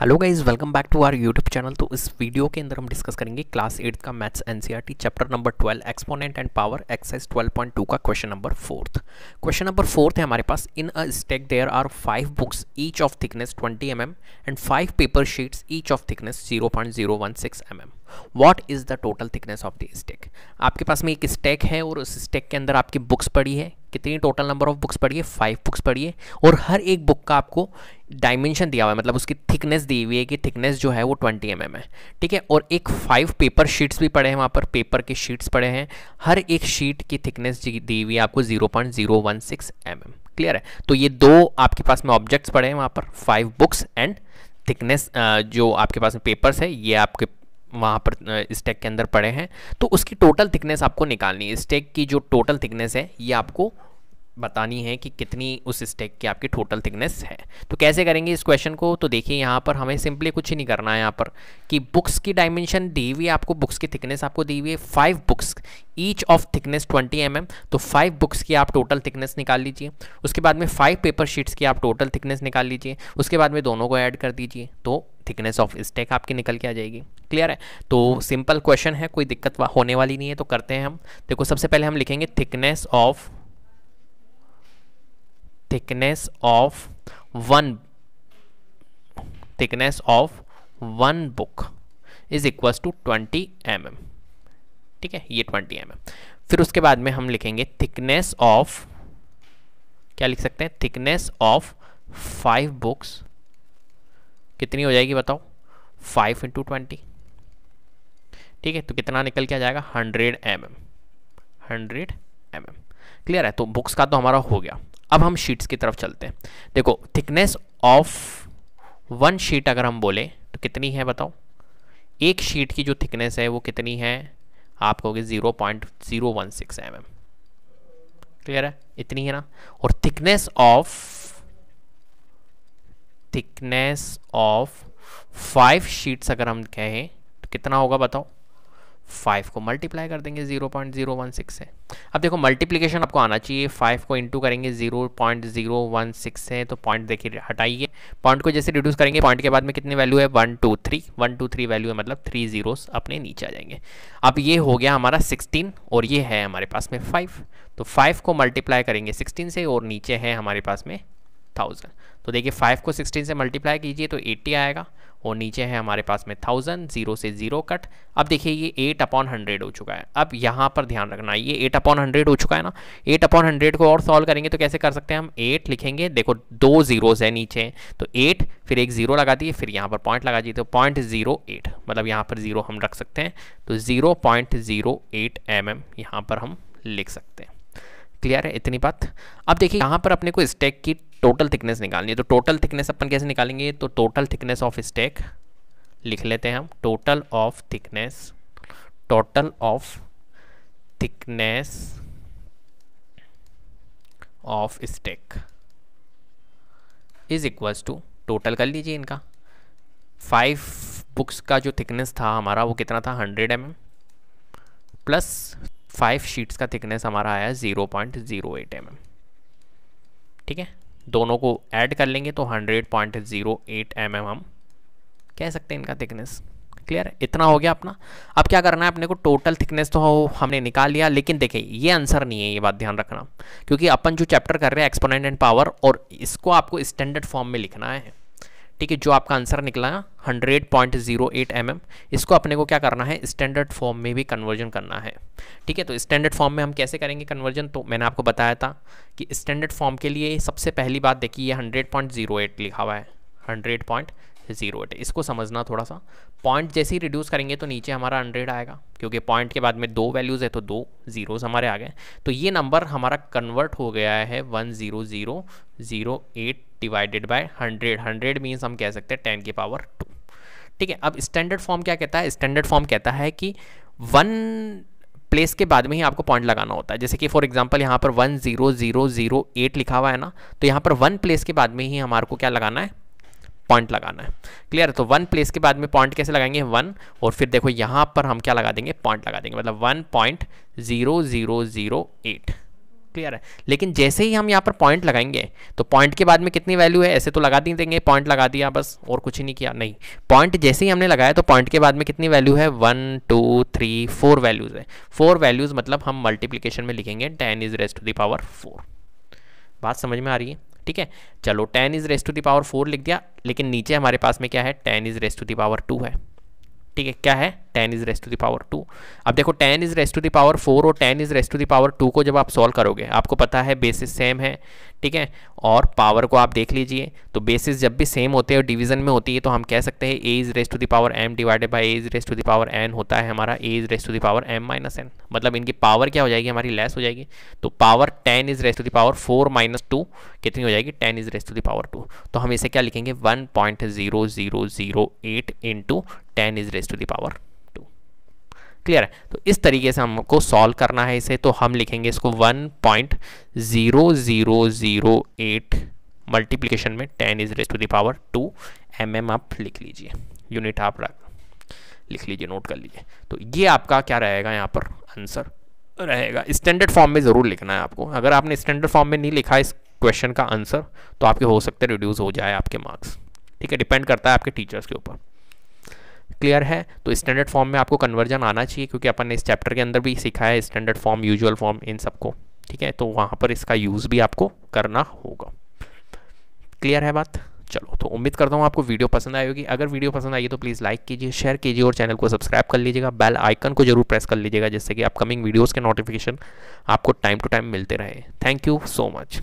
hello guys welcome back to our YouTube channel तो इस video के अंदर हम डिस्कस करेंगे क्लास एट्थ का maths NCERT chapter number twelve exponent and power exercise 12.2 का question number fourth question number fourth है हमारे पास in a stack there are five books each of thickness 20 M M and five paper sheets each of thickness M M what is the total thickness of the stack आपके पास में एक stake है और उस stake के अंदर आपकी books पड़ी है कितनी टोटल नंबर ऑफ बुक्स पढ़िए फाइव बुक्स पढ़िए और हर एक बुक का आपको डायमेंशन दिया हुआ है मतलब उसकी थिकनेस दी हुई है कि थिकनेस जो है वो 20 एम mm है ठीक है और एक फाइव पेपर शीट्स भी पड़े हैं वहाँ पर पेपर के शीट्स पड़े हैं हर एक शीट की थिकनेस दी हुई है आपको zero point zero one six M M clear है तो ये दो आपके पास में ऑब्जेक्ट्स पड़े हैं वहाँ पर फाइव बुक्स एंड थिकनेस जो आपके पास में पेपर्स है ये आपके वहाँ पर स्टैक के अंदर पड़े हैं तो उसकी टोटल थिकनेस आपको निकालनी है स्टैक की जो टोटल थिकनेस है ये आपको बतानी है कि कितनी उस स्टेक की आपकी टोटल थिकनेस है तो कैसे करेंगे इस क्वेश्चन को तो देखिए यहाँ पर हमें सिंपली कुछ ही नहीं करना है यहाँ पर कि बुक्स की डायमेंशन दी हुई आपको बुक्स की थिकनेस आपको दी हुई है five books each of thickness 20 M mm, तो फाइव बुक्स की आप टोटल थिकनेस निकाल लीजिए उसके बाद में फाइव पेपर शीट्स की आप टोटल थिकनेस निकाल लीजिए उसके बाद में दोनों को ऐड कर दीजिए तो थिकनेस ऑफ स्टैक आपकी निकल के आ जाएगी क्लियर है तो सिंपल क्वेश्चन है कोई दिक्कत वा, होने वाली नहीं है तो करते हैं हम देखो सबसे पहले हम लिखेंगे thickness of thickness of one thickness of one book is equal to twenty M M ठीक है ये ट्वेंटी एम एम फिर उसके बाद में हम लिखेंगे थिकनेस ऑफ क्या लिख सकते हैं थिकनेस ऑफ फाइव बुक्स कितनी हो जाएगी बताओ फाइव इंटू ट्वेंटी ठीक है तो कितना निकल के आ जाएगा hundred M M hundred M M clear है तो बुक्स का तो हमारा हो गया अब हम शीट्स की तरफ चलते हैं देखो थिकनेस ऑफ वन शीट अगर हम बोले तो कितनी है बताओ एक शीट की जो थिकनेस है वो कितनी है आप कहोगे zero point zero one six M M clear है इतनी है ना और thickness of thickness of five sheets अगर हम कहें तो कितना होगा बताओ फाइव को मल्टीप्लाई कर देंगे zero point zero one six से अब देखो मल्टीप्लीकेशन आपको आना चाहिए फाइव को इंटू करेंगे zero point zero one six है तो पॉइंट देखिए हटाइए पॉइंट को जैसे रिड्यूस करेंगे पॉइंट के बाद में कितनी वैल्यू है one two three one two three value है मतलब थ्री जीरोस अपने नीचे आ जाएंगे अब ये हो गया हमारा सिक्सटीन और ये है हमारे पास में फाइव तो फाइव को मल्टीप्लाई करेंगे सिक्सटीन से और नीचे है हमारे पास में थाउजेंड तो देखिए फाइव को सिक्सटीन से मल्टीप्लाई कीजिए तो एट्टी आएगा और नीचे है हमारे पास में थाउजेंड जीरो से ज़ीरो कट अब देखिए ये एट अपॉन हंड्रेड हो चुका है अब यहाँ पर ध्यान रखना ये एट अपॉन हंड्रेड हो चुका है ना एट अपॉन हंड्रेड को और सॉल्व करेंगे तो कैसे कर सकते हैं हम एट लिखेंगे देखो दो जीरोज है नीचे तो एट फिर एक ज़ीरो लगा दिए फिर यहाँ पर पॉइंट लगा दिए तो पॉइंट ज़ीरो एट मतलब यहाँ पर ज़ीरो हम रख सकते हैं तो zero point zero eight m m यहाँ पर हम लिख सकते हैं क्लियर है इतनी बात अब देखिए यहाँ पर अपने को स्टैक की टोटल थिकनेस निकालनी है तो टोटल थिकनेस अपन कैसे निकालेंगे तो टोटल थिकनेस ऑफ स्टैक लिख लेते हैं हम total of thickness total of thickness of stack is equals to total कर लीजिए इनका फाइव बुक्स का जो थिकनेस था हमारा वो कितना था hundred m plus five sheets का थिकनेस हमारा आया zero point zero eight m ठीक है दोनों को ऐड कर लेंगे तो hundred point zero eight m हम कह सकते हैं इनका थिकनेस क्लियर है इतना हो गया अपना अब क्या करना है अपने को टोटल थिकनेस तो हमने निकाल लिया लेकिन देखिए ये आंसर नहीं है ये बात ध्यान रखना क्योंकि अपन जो चैप्टर कर रहे हैं एक्सपोनेंट एंड पावर और इसको आपको स्टैंडर्ड फॉर्म में लिखना है ठीक है जो आपका आंसर निकला hundred point zero eight m m इसको अपने को क्या करना है स्टैंडर्ड फॉर्म में भी कन्वर्जन करना है ठीक है तो स्टैंडर्ड फॉर्म में हम कैसे करेंगे कन्वर्जन तो मैंने आपको बताया था कि स्टैंडर्ड फॉर्म के लिए सबसे पहली बात देखिए ये हंड्रेड पॉइंट जीरो एट लिखा हुआ है हंड्रेड पॉइंट जीरो एट इसको समझना थोड़ा सा पॉइंट जैसे ही रिड्यूस करेंगे तो नीचे हमारा हंड्रेड आएगा क्योंकि पॉइंट के बाद में दो वैल्यूज़ है तो दो जीरोस हमारे आ गए तो ये नंबर हमारा कन्वर्ट हो गया है one zero zero zero eight divided by 100 100 means हम कह सकते हैं 10 की पावर टू ठीक है अब स्टैंडर्ड फॉर्म क्या कहता है स्टैंडर्ड फॉर्म कहता है कि वन प्लेस के बाद में ही आपको पॉइंट लगाना होता है जैसे कि फॉर एग्जांपल यहाँ पर one zero zero zero eight लिखा हुआ है ना तो यहाँ पर वन प्लेस के बाद में ही हमारे को क्या लगाना है पॉइंट लगाना है क्लियर तो वन प्लेस के बाद में पॉइंट कैसे लगाएंगे वन और फिर देखो यहाँ पर हम क्या लगा देंगे पॉइंट लगा देंगे मतलब one point zero zero zero eight clear है लेकिन जैसे ही हम यहाँ पर पॉइंट लगाएंगे तो पॉइंट के बाद में कितनी वैल्यू है ऐसे तो लगा दी देंगे पॉइंट लगा दिया बस और कुछ ही नहीं किया नहीं पॉइंट जैसे ही हमने लगाया तो पॉइंट के बाद में कितनी वैल्यू है one two three four values है फोर वैल्यूज़ मतलब हम मल्टीप्लीकेशन में लिखेंगे ten is rest to power four बात समझ में आ रही है ठीक है चलो ten is rest to power four लिख दिया लेकिन नीचे हमारे पास में क्या है ten is rest to power two है ठीक है क्या है ten is rest to the power two अब देखो ten is rest to the power four और ten is rest to the power two को जब आप सॉल्व करोगे आपको पता है बेसिस सेम है ठीक है और पावर को आप देख लीजिए तो बेसिस जब भी सेम होते हैं और डिवीजन में होती है तो हम कह सकते हैं a is rest to the power m divided by a is rest to the power n होता है हमारा a is race to the power m minus n मतलब इनकी पावर क्या हो जाएगी हमारी लेस हो जाएगी तो power ten is rest to the power four minus two कितनी हो जाएगी ten is rest to the power two तो हम इसे क्या लिखेंगे one point zero zero zero eight into ten is rest to the power clear है तो इस तरीके से हमको सॉल्व करना है इसे तो हम लिखेंगे इसको 1.0008 मल्टीप्लिकेशन में 10 is race to power 2 m mm आप लिख लीजिए यूनिट आप लिख लीजिए नोट कर लीजिए तो ये आपका क्या रहेगा यहाँ पर आंसर रहेगा स्टैंडर्ड फॉर्म में ज़रूर लिखना है आपको अगर आपने स्टैंडर्ड फॉर्म में नहीं लिखा इस क्वेश्चन का आंसर तो आपके हो सकते रिड्यूस हो जाए आपके मार्क्स ठीक है डिपेंड करता है आपके टीचर्स के ऊपर क्लियर है तो स्टैंडर्ड फॉर्म में आपको कन्वर्जन आना चाहिए क्योंकि अपन ने इस चैप्टर के अंदर भी सीखा है स्टैंडर्ड फॉर्म यूजुअल फॉर्म इन सबको ठीक है तो वहाँ पर इसका यूज़ भी आपको करना होगा क्लियर है बात चलो तो उम्मीद करता हूँ आपको वीडियो पसंद आई होगी अगर वीडियो पसंद आई तो प्लीज़ लाइक कीजिए शेयर कीजिए और चैनल को सब्सक्राइब कर लीजिएगा बेल आइकन को जरूर प्रेस कर लीजिएगा जिससे कि अपकमिंग वीडियोज़ के नोटिफिकेशन आपको टाइम टू टाइम मिलते रहे थैंक यू सो मच